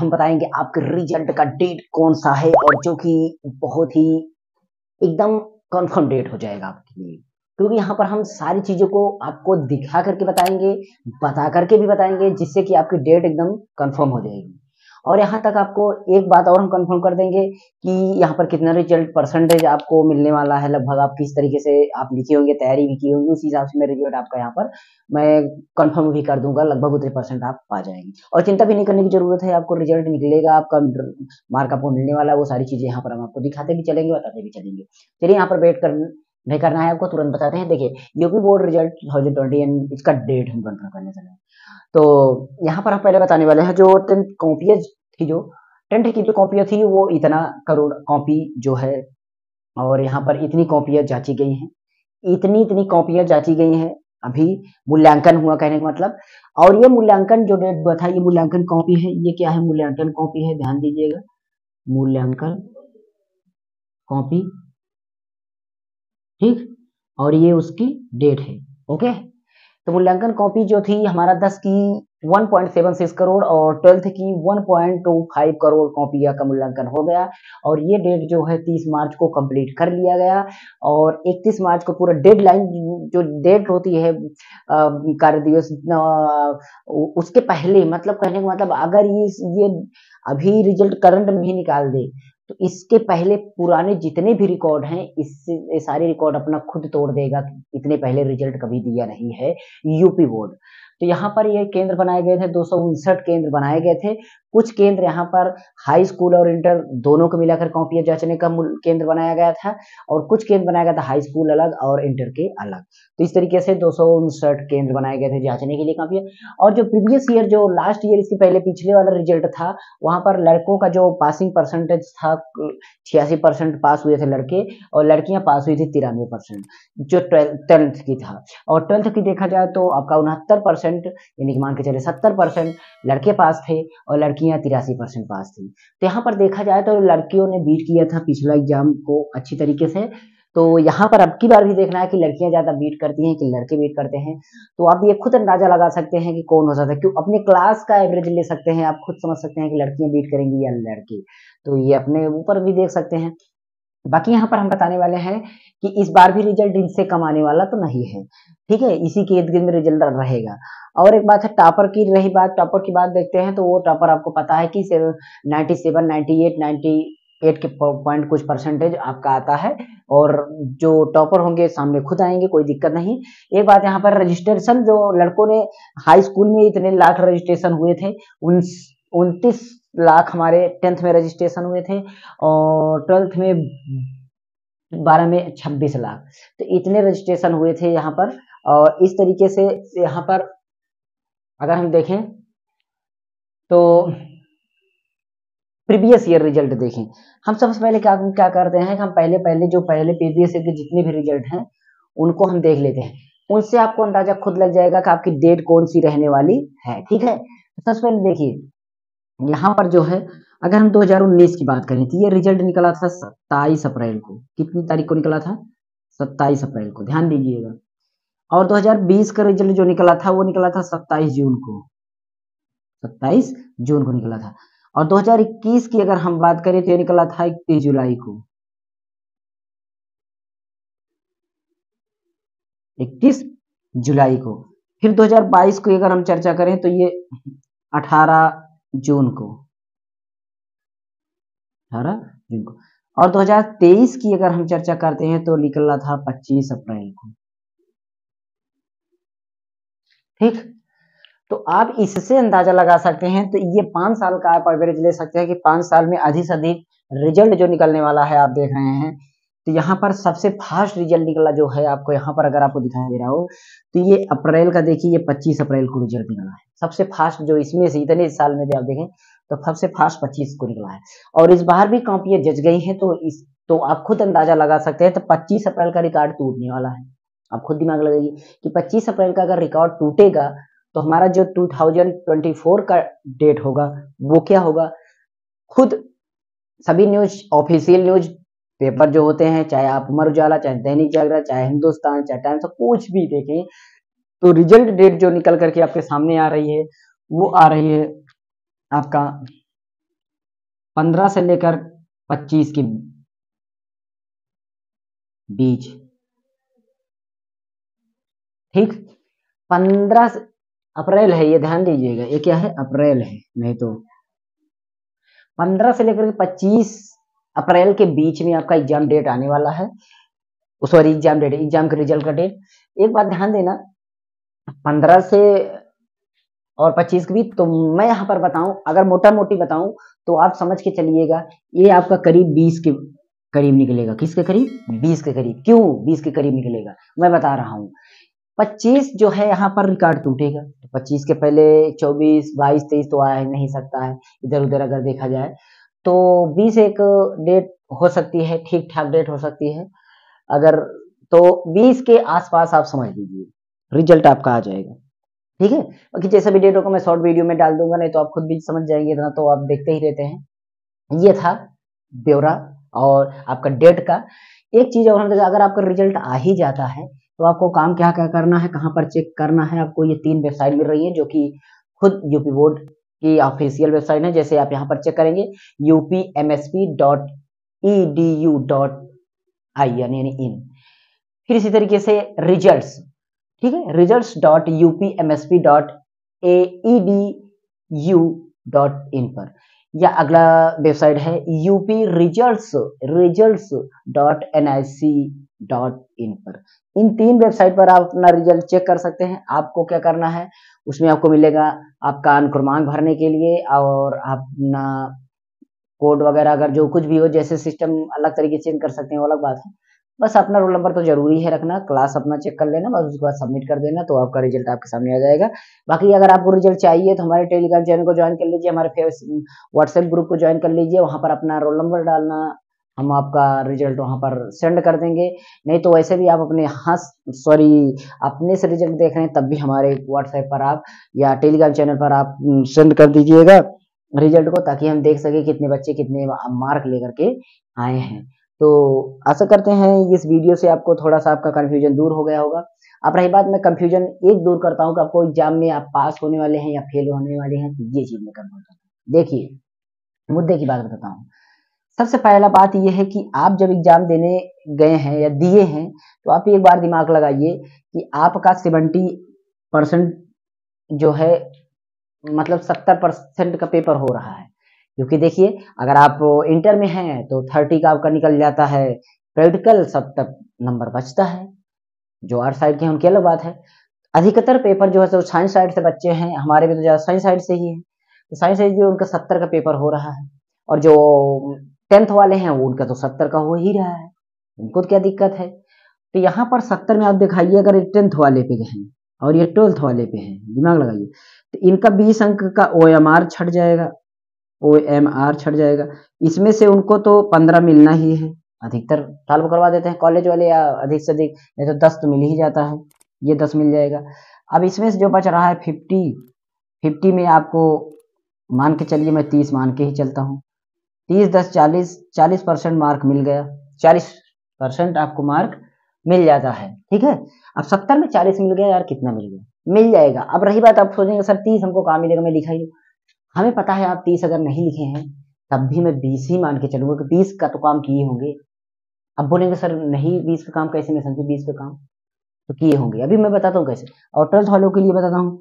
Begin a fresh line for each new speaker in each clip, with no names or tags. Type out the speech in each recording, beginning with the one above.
हम बताएंगे आपके रिजल्ट का डेट कौन सा है और जो कि बहुत ही एकदम कंफर्म डेट हो जाएगा आपके लिए क्योंकि यहाँ पर हम सारी चीज़ों को आपको दिखा करके बताएंगे बता करके भी बताएंगे जिससे कि आपकी डेट एकदम कंफर्म हो जाएगी और यहाँ तक आपको एक बात और हम कंफर्म कर देंगे कि यहाँ पर कितना रिजल्ट परसेंटेज आपको मिलने वाला है लगभग आप किस तरीके से आप लिखे होंगे तैयारी भी की होंगी उस हिसाब से मैं रिजल्ट आपका यहाँ पर मैं कंफर्म भी कर दूंगा लगभग उतने परसेंट आप पा जाएंगे और चिंता भी नहीं करने की जरूरत है आपको रिजल्ट निकलेगा आपका मार्क आपको मिलने वाला है वो सारी चीजें यहाँ पर हम आपको दिखाते भी चलेंगे बताते भी चलेंगे चलिए यहाँ पर वेट कर नहीं करना है आपको तुरंत बताते हैं देखिए UP board result two thousand twenty and इसका डेट हम कंफर्म करने चले तो यहाँ पर हम पहले बताने वाले हैं जो टेंट कॉपीज थी जो टेंट की जो कॉपियाँ थी वो इतना करोड़ कॉपी जो है और यहाँ पर इतनी कॉपियाँ जांची गई हैं इतनी इतनी कॉपियाँ जांची गई हैं अभी मूल्यांकन हुआ कहने का मतलब और ये मूल्यांकन जो डेट था ये मूल्यांकन कॉपी है ये क्या है मूल्यांकन कॉपी है ध्यान दीजिएगा मूल्यांकन कॉपी ठीक और ये उसकी डेट है ओके तो मूल्यांकन कॉपी जो थी हमारा दस की 1.76 करोड़ और ट्वेल्थ की 1.25 करोड़ कॉपिया का मूल्यांकन हो गया और ये डेट जो है 30 मार्च को कंप्लीट कर लिया गया और 31 मार्च को पूरा डेडलाइन जो डेट होती है कार्य दिवस उसके पहले मतलब कहने का मतलब अगर ये ये अभी रिजल्ट करंट में ही निकाल दे तो इसके पहले पुराने जितने भी रिकॉर्ड हैं इससे सारे रिकॉर्ड अपना खुद तोड़ देगा इतने पहले रिजल्ट कभी दिया नहीं है यूपी बोर्ड तो यहाँ पर ये केंद्र बनाए गए थे दो केंद्र बनाए गए थे कुछ केंद्र यहाँ पर हाई स्कूल और इंटर दोनों को मिलाकर कॉपियां जांचने का केंद्र बनाया गया था और कुछ केंद्र बनाया गया था हाई स्कूल अलग और इंटर के अलग तो इस तरीके से दो केंद्र बनाए गए थे जांचने के लिए काफी और जो प्रीवियस ईयर जो लास्ट ईयर इसके पहले पिछले वाला रिजल्ट था वहां पर लड़कों का जो पासिंग परसेंटेज था छियासी परसेंट पास हुए थे लड़के और लड़कियां पास हुई थी तिरानवे परसेंट जो ट्वेल्थ की था और ट्वेल्थ की देखा जाए तो आपका उनहत्तर परसेंट यानी कि मान के चले सत्तर परसेंट लड़के पास थे और लड़की लड़कियां तिरासी परसेंट पास थी तो यहाँ पर देखा जाए तो लड़कियों ने बीट किया था पिछला एग्जाम को अच्छी तरीके से तो यहाँ पर अब की बार भी देखना है कि लड़कियां ज़्यादा बीट करती हैं कि लड़के बीट करते हैं तो आप ये खुद अंदाजा लगा सकते हैं कि कौन हो सकता है क्यों अपने क्लास का एवरेज ले सकते हैं आप खुद समझ सकते हैं कि लड़कियां बीट करेंगी या लड़के तो ये अपने ऊपर भी देख सकते हैं बाकी यहाँ पर हम बताने वाले हैं कि इस बार भी रिजल्ट इनसे कम आने वाला तो नहीं है ठीक है इसी के इर्द गिर्द में रिजल्ट रहेगा और एक बात है टॉपर की रही बात टॉपर की बात देखते हैं तो वो टॉपर आपको पता है कि ninety seven ninety eight ninety eight के पॉइंट कुछ परसेंटेज आपका आता है और जो टॉपर होंगे सामने खुद आएंगे कोई दिक्कत नहीं एक बात यहाँ पर रजिस्ट्रेशन जो लड़कों ने हाई स्कूल में इतने लाख रजिस्ट्रेशन हुए थे उन उनतीस लाख हमारे टेंथ में रजिस्ट्रेशन हुए थे और ट्वेल्थ में बारह में छब्बीस लाख तो इतने रजिस्ट्रेशन हुए थे यहाँ पर और इस तरीके से यहाँ पर अगर हम देखें तो प्रीवियस ईयर रिजल्ट देखें हम सबसे पहले क्या क्या करते हैं कि हम पहले पहले जो पहले प्रीवियस ईयर के जितने भी रिजल्ट हैं उनको हम देख लेते हैं उनसे आपको अंदाजा खुद लग जाएगा कि आपकी डेट कौन सी रहने वाली है ठीक है सबसे पहले देखिए यहाँ पर जो है अगर हम 2019 की बात करें तो ये रिजल्ट निकला था 27 अप्रैल को कितनी तारीख को निकला था 27 अप्रैल को ध्यान दीजिएगा और 2020 का रिजल्ट जो निकला था वो निकला था 27 जून को 27 जून को निकला था और 2021 की अगर हम बात करें तो ये निकला था इकतीस जुलाई को इकतीस जुलाई को फिर 2022 को अगर हम चर्चा करें तो ये जून को अठारह जून को और 2023 की अगर हम चर्चा करते हैं तो निकलना था 25 अप्रैल को ठीक तो आप इससे अंदाजा लगा सकते हैं तो ये पांच साल का आप एवरेज ले सकते हैं कि पांच साल में अधिक से अधिक रिजल्ट जो निकलने वाला है आप देख रहे हैं तो यहाँ पर सबसे फास्ट रिजल्ट निकला जो है आपको यहाँ पर अगर आपको दिखाई दे रहा हो तो ये अप्रैल का देखिए ये 25 अप्रैल को रिजल्ट निकला है सबसे फास्ट जो इसमें से इतने साल में भी आप देखें तो सबसे फास्ट 25 को निकला है और इस बार भी कॉपियां जज गई हैं तो इस तो आप खुद अंदाजा लगा सकते हैं तो पच्चीस अप्रैल का रिकॉर्ड टूटने वाला है आप खुद दिमाग लगाइए कि 25 अप्रैल का अगर रिकॉर्ड टूटेगा तो हमारा जो 2024 का डेट होगा वो क्या होगा खुद सभी न्यूज ऑफिशियल न्यूज पेपर जो होते हैं चाहे आप अमर उजाला चाहे दैनिक जागरण चाहे हिंदुस्तान चाहे टाइम्स कुछ भी देखें तो रिजल्ट डेट जो निकल करके आपके सामने आ रही है वो आ रही है आपका पंद्रह से लेकर पच्चीस के बीच ठीक पंद्रह अप्रैल है ये ध्यान दीजिएगा ये क्या है अप्रैल है नहीं तो पंद्रह से लेकर पच्चीस अप्रैल के बीच में आपका एग्जाम डेट आने वाला है सॉरी एग्जाम डेट एग्जाम के रिजल्ट का डेट एक बात ध्यान देना पंद्रह से और पच्चीस के बीच तो मैं यहाँ पर बताऊं अगर मोटा मोटी बताऊं तो आप समझ के चलिएगा ये आपका करीब बीस के करीब निकलेगा किसके करीब बीस के करीब क्यों बीस के करीब निकलेगा मैं बता रहा हूँ पच्चीस जो है यहाँ पर रिकॉर्ड टूटेगा तो पच्चीस के पहले चौबीस बाईस तेईस तो आ नहीं सकता है इधर उधर अगर देखा जाए तो बीस एक डेट हो सकती है ठीक ठाक डेट हो सकती है अगर तो बीस के आसपास आप समझ लीजिए रिजल्ट आपका आ जाएगा ठीक है बाकी जैसा भी डेटों को मैं शॉर्ट वीडियो में डाल दूंगा नहीं तो आप खुद भी समझ जाएंगे इतना तो आप देखते ही रहते हैं ये था ब्यौरा और आपका डेट का एक चीज और हम अगर आपका रिजल्ट आ ही जाता है तो आपको काम क्या क्या करना है कहाँ पर चेक करना है आपको ये तीन वेबसाइट मिल रही है जो कि खुद यूपी बोर्ड की ऑफिशियल वेबसाइट है जैसे आप यहाँ पर चेक करेंगे UPMSP dot E D U dot I N यानी इन फिर इसी तरीके से रिजल्ट्स ठीक है result dot UPMSP dot A E D U dot in पर या अगला वेबसाइट है UP result result dot N I C dot in पर इन तीन वेबसाइट पर आप अपना रिजल्ट चेक कर सकते हैं आपको क्या करना है उसमें आपको मिलेगा आपका अनुक्रमांक भरने के लिए और अपना कोड वगैरह अगर जो कुछ भी हो जैसे सिस्टम अलग तरीके से चेंज कर सकते हैं वो अलग बात है बस अपना रोल नंबर तो जरूरी है रखना क्लास अपना चेक कर लेना बस उसके बाद सबमिट कर देना तो आपका रिजल्ट आपके सामने आ जाएगा बाकी अगर आपको रिजल्ट चाहिए तो हमारे टेलीग्राम चैनल को ज्वाइन कर लीजिए हमारे फेस व्हाट्सएप ग्रुप को ज्वाइन कर लीजिए वहाँ पर अपना रोल नंबर डालना हम आपका रिजल्ट वहाँ पर सेंड कर देंगे नहीं तो वैसे भी आप अपने हाथ सॉरी अपने से रिजल्ट देख रहे हैं तब भी हमारे व्हाट्सएप पर आप या टेलीग्राम चैनल पर आप सेंड कर दीजिएगा रिजल्ट को ताकि हम देख सके कितने बच्चे कितने मार्क लेकर के आए हैं तो आशा करते हैं इस वीडियो से आपको थोड़ा सा आपका कन्फ्यूजन दूर हो गया होगा अब रही बात मैं कन्फ्यूजन एक दूर करता हूँ कि आपको एग्जाम में आप पास होने वाले हैं या फेल होने वाले हैं तो ये चीज़ में करना देखिए मुद्दे की बात बताता हूँ सबसे पहला बात यह है कि आप जब एग्जाम देने गए हैं या दिए हैं तो आप एक बार दिमाग लगाइए कि आपका सेवेंटी परसेंट जो है मतलब सत्तर परसेंट का पेपर हो रहा है क्योंकि देखिए अगर आप इंटर में हैं तो थर्टी का आपका निकल जाता है प्रैक्टिकल सत्तर नंबर बचता है जो आर्ट साइड के हैं उनकी अलग बात है अधिकतर पेपर जो है सो साइंस साइड से बच्चे हैं हमारे भी तो ज़्यादा साइंस साइड से ही है तो साइंस साइड जो उनका सत्तर का पेपर हो रहा है और जो टेंथ वाले हैं वो उनका तो सत्तर का हो ही रहा है उनको तो क्या दिक्कत है तो यहाँ पर सत्तर में आप दिखाइए अगर ये टेंथ वाले पे हैं और ये ट्वेल्थ वाले पे हैं दिमाग लगाइए तो इनका बीस अंक का ओ एम आर छट जाएगा ओ एम आर छट जाएगा इसमें से उनको तो पंद्रह मिलना ही है अधिकतर साल करवा देते हैं कॉलेज वाले या अधिक से अधिक नहीं तो दस तो मिल ही जाता है ये दस मिल जाएगा अब इसमें से जो बच रहा है फिफ्टी फिफ्टी में आपको मान के चलिए मैं तीस मान के ही चलता हूँ तीस दस चालीस चालीस परसेंट मार्क मिल गया चालीस परसेंट आपको मार्क मिल जाता है ठीक है अब सत्तर में चालीस मिल गया यार कितना मिल गया मिल जाएगा अब रही बात आप सोचेंगे सर तीस हमको कहाँ मिलेगा मैं लिखा ही हमें पता है आप तीस अगर नहीं लिखे हैं तब भी मैं बीस ही मान के चलूंगा कि बीस का तो काम किए होंगे अब बोलेंगे सर नहीं बीस का काम कैसे मैं समझू बीस का काम तो किए होंगे अभी मैं बताता हूँ कैसे और ट्वेल्थ वालों के लिए बताता हूँ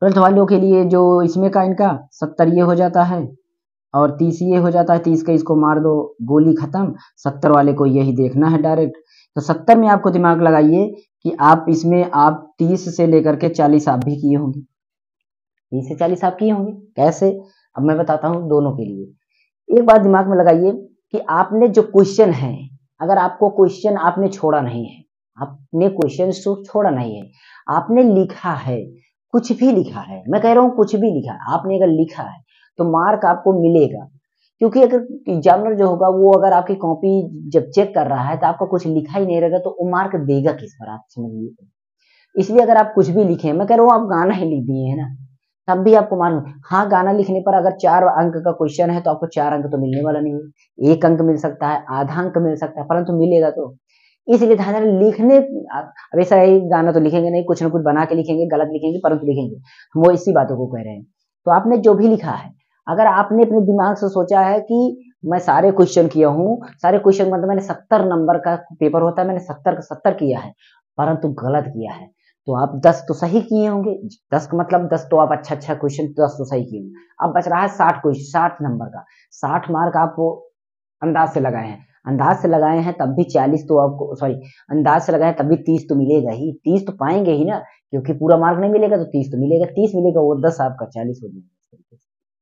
ट्वेल्थ वालों के लिए जो इसमें का इनका सत्तर ये हो जाता है और तीस ये हो जाता है तीस का इसको मार दो गोली खत्म सत्तर वाले को यही देखना है डायरेक्ट तो सत्तर में आपको दिमाग लगाइए कि आप इसमें आप तीस से लेकर के चालीस आप भी किए होंगे तीस से चालीस आप किए होंगे कैसे अब मैं बताता हूं दोनों के लिए एक बात दिमाग में लगाइए कि आपने जो क्वेश्चन है अगर आपको क्वेश्चन आपने छोड़ा नहीं है आपने क्वेश्चन तो छोड़ा नहीं है आपने लिखा है कुछ भी लिखा है मैं कह रहा हूँ कुछ भी लिखा आपने अगर लिखा है तो मार्क आपको मिलेगा क्योंकि अगर एग्जामिनर जो होगा वो अगर आपकी कॉपी जब चेक कर रहा है तो आपका कुछ लिखा ही नहीं रहेगा तो वो मार्क देगा किस पर आप समझिए इसलिए अगर आप कुछ भी लिखे मैं कह रहा हूँ आप गाना ही लिख दिए है ना तब भी आपको मालूम हाँ गाना लिखने पर अगर चार अंक का क्वेश्चन है तो आपको चार अंक तो मिलने वाला नहीं है एक अंक मिल सकता है आधा अंक मिल सकता है परंतु मिलेगा तो इसलिए था लिखने अब ऐसा ही गाना तो लिखेंगे नहीं कुछ ना कुछ बना के लिखेंगे गलत लिखेंगे परंतु लिखेंगे हम वो इसी बातों को कह रहे हैं तो आपने जो भी लिखा है अगर आपने अपने दिमाग से सोचा है कि मैं सारे क्वेश्चन किया हूँ सारे क्वेश्चन मतलब मैंने सत्तर नंबर का पेपर होता है मैंने सत्तर का सत्तर किया है परंतु गलत किया है तो आप दस तो सही किए होंगे दस का मतलब दस तो आप अच्छा अच्छा क्वेश्चन दस तो सही किए होंगे अब बच रहा है साठ क्वेश्चन साठ नंबर का साठ मार्क आप वो अंदाज से लगाए हैं अंदाज से लगाए हैं तब भी चालीस तो आपको सॉरी अंदाज से लगाए तब भी तीस तो मिलेगा ही तीस तो पाएंगे ही ना क्योंकि पूरा मार्क नहीं मिलेगा तो तीस तो मिलेगा तीस मिलेगा वो दस आपका चालीस हो जाएगा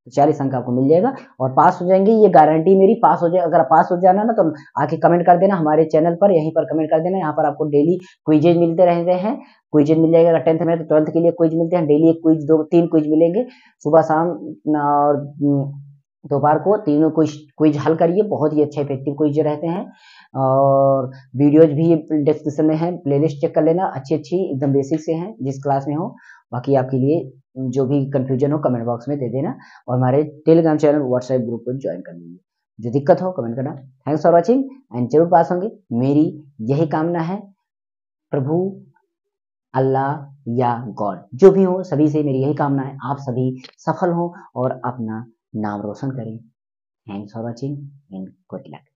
तो चालीस अंक आपको मिल जाएगा और पास हो जाएंगे ये गारंटी मेरी पास हो जाए अगर पास हो जाना ना तो आके कमेंट कर देना हमारे चैनल पर यहीं पर कमेंट कर देना यहाँ पर आपको डेली क्विजेज मिलते रहते हैं क्विजेज मिल जाएगा टेंथ में तो ट्वेल्थ के लिए क्विज मिलते हैं डेली एक क्विज दो तीन क्विज मिलेंगे सुबह शाम और दोपहर को तीनों क्विज क्विज हल करिए बहुत ही अच्छे इफेक्टिव क्विज रहते हैं और वीडियोज भी डिस्क्रिप्शन में है प्लेलिस्ट चेक कर लेना अच्छी अच्छी एकदम बेसिक से हैं जिस क्लास में हो बाकी आपके लिए जो भी कंफ्यूजन हो कमेंट बॉक्स में दे देना और हमारे टेलीग्राम चैनल व्हाट्सएप ग्रुप को ज्वाइन कर लीजिए जो दिक्कत हो कमेंट करना थैंक्स फॉर वॉचिंग एंड जरूर पास होंगे मेरी यही कामना है प्रभु अल्लाह या गॉड जो भी हो सभी से मेरी यही कामना है आप सभी सफल हो और अपना नाम रोशन करें thanks for watching and good luck